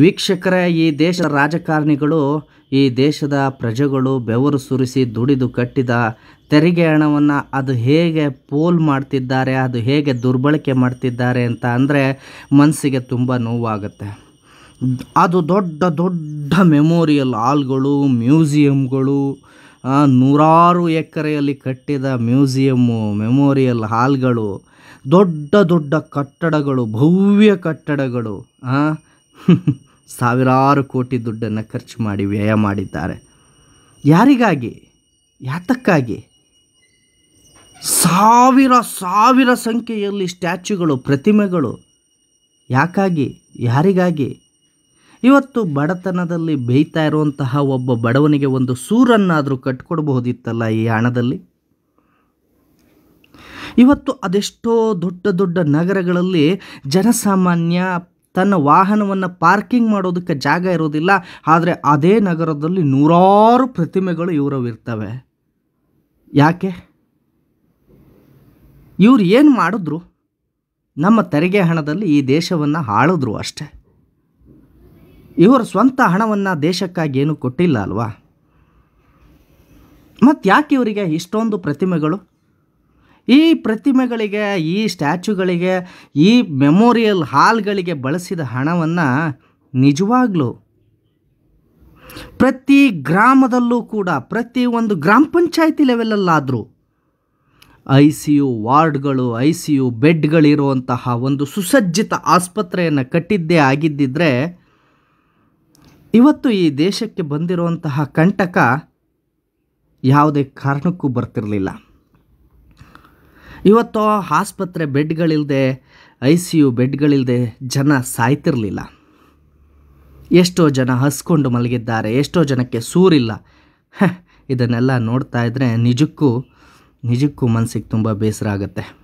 ವೀಕ್ಷಕರೇ ಈ ದೇಶದ ರಾಜಕಾರಣಿಗಳು ಈ ದೇಶದ ಪ್ರಜೆಗಳು ಬೆವರು ಸುರಿಸಿ ದುಡಿದು ಕಟ್ಟಿದ ತೆರಿಗೆ ಹಣವನ್ನು ಅದು ಹೇಗೆ ಪೋಲ್ ಮಾಡ್ತಿದ್ದಾರೆ ಅದು ಹೇಗೆ ದುರ್ಬಳಕೆ ಮಾಡ್ತಿದ್ದಾರೆ ಅಂತ ಅಂದರೆ ಮನಸ್ಸಿಗೆ ತುಂಬ ನೋವಾಗುತ್ತೆ ಅದು ದೊಡ್ಡ ದೊಡ್ಡ ಮೆಮೋರಿಯಲ್ ಹಾಲ್ಗಳು ಮ್ಯೂಸಿಯಮ್ಗಳು ನೂರಾರು ಎಕರೆಯಲ್ಲಿ ಕಟ್ಟಿದ ಮ್ಯೂಸಿಯಮ್ಮು ಮೆಮೋರಿಯಲ್ ಹಾಲ್ಗಳು ದೊಡ್ಡ ದೊಡ್ಡ ಕಟ್ಟಡಗಳು ಭವ್ಯ ಕಟ್ಟಡಗಳು ಸಾವಿರಾರು ಕೋಟಿ ದುಡ್ಡನ್ನು ಖರ್ಚು ಮಾಡಿ ವ್ಯಯ ಮಾಡಿದ್ದಾರೆ ಯಾರಿಗಾಗಿ ಯಾತಕ್ಕಾಗಿ ಸಾವಿರ ಸಾವಿರ ಸಂಖ್ಯೆಯಲ್ಲಿ ಸ್ಟ್ಯಾಚ್ಯುಗಳು ಪ್ರತಿಮೆಗಳು ಯಾಕಾಗಿ ಯಾರಿಗಾಗಿ ಇವತ್ತು ಬಡತನದಲ್ಲಿ ಬೇಯ್ತಾ ಇರುವಂತಹ ಒಬ್ಬ ಬಡವನಿಗೆ ಒಂದು ಸೂರನ್ನಾದರೂ ಕಟ್ಕೊಡ್ಬಹುದಿತ್ತಲ್ಲ ಈ ಹಣದಲ್ಲಿ ಇವತ್ತು ಅದೆಷ್ಟೋ ದೊಡ್ಡ ದೊಡ್ಡ ನಗರಗಳಲ್ಲಿ ಜನಸಾಮಾನ್ಯ ತನ್ನ ವಾಹನವನ್ನು ಪಾರ್ಕಿಂಗ್ ಮಾಡೋದಕ್ಕೆ ಜಾಗ ಇರೋದಿಲ್ಲ ಆದರೆ ಅದೇ ನಗರದಲ್ಲಿ ನೂರಾರು ಪ್ರತಿಮೆಗಳು ಇರ್ತವೆ ಯಾಕೆ ಇವ್ರು ಏನು ಮಾಡಿದ್ರು ನಮ್ಮ ತೆರಿಗೆ ಹಣದಲ್ಲಿ ಈ ದೇಶವನ್ನು ಆಳಿದ್ರು ಅಷ್ಟೆ ಇವರ ಸ್ವಂತ ಹಣವನ್ನು ದೇಶಕ್ಕಾಗಿ ಏನು ಕೊಟ್ಟಿಲ್ಲ ಅಲ್ವಾ ಮತ್ತು ಯಾಕೆ ಇವರಿಗೆ ಇಷ್ಟೊಂದು ಪ್ರತಿಮೆಗಳು ಈ ಪ್ರತಿಮೆಗಳಿಗೆ ಈ ಸ್ಟ್ಯಾಚ್ಯೂಗಳಿಗೆ ಈ ಮೆಮೋರಿಯಲ್ ಹಾಲ್ಗಳಿಗೆ ಬಳಸಿದ ಹಣವನ್ನು ನಿಜವಾಗ್ಲೂ ಪ್ರತಿ ಗ್ರಾಮದಲ್ಲೂ ಕೂಡ ಪ್ರತಿ ಒಂದು ಗ್ರಾಮ ಪಂಚಾಯತಿ ಲೆವೆಲಲ್ಲಾದರೂ ಐ ಸಿ ಯು ವಾರ್ಡ್ಗಳು ಐ ಸಿ ಯು ಬೆಡ್ಗಳಿರುವಂತಹ ಒಂದು ಸುಸಜ್ಜಿತ ಆಸ್ಪತ್ರೆಯನ್ನು ಕಟ್ಟಿದ್ದೇ ಆಗಿದ್ದಿದ್ರೆ ಇವತ್ತು ಈ ದೇಶಕ್ಕೆ ಬಂದಿರುವಂತಹ ಕಂಟಕ ಯಾವುದೇ ಕಾರಣಕ್ಕೂ ಬರ್ತಿರಲಿಲ್ಲ ಇವತ್ತು ಆಸ್ಪತ್ರೆ ಬೆಡ್ಗಳಿಲ್ಲದೆ ಐ ಸಿ ಯು ಬೆಡ್ಗಳಿಲ್ಲದೆ ಜನ ಸಾಯ್ತಿರಲಿಲ್ಲ ಎಷ್ಟೋ ಜನ ಹಸ್ಕೊಂಡು ಮಲಗಿದ್ದಾರೆ ಎಷ್ಟೋ ಜನಕ್ಕೆ ಸೂರಿಲ್ಲ ಇದನ್ನೆಲ್ಲ ನೋಡ್ತಾ ಇದ್ದರೆ ನಿಜಕ್ಕೂ ನಿಜಕ್ಕೂ ಮನಸ್ಸಿಗೆ ತುಂಬ ಬೇಸರ ಆಗುತ್ತೆ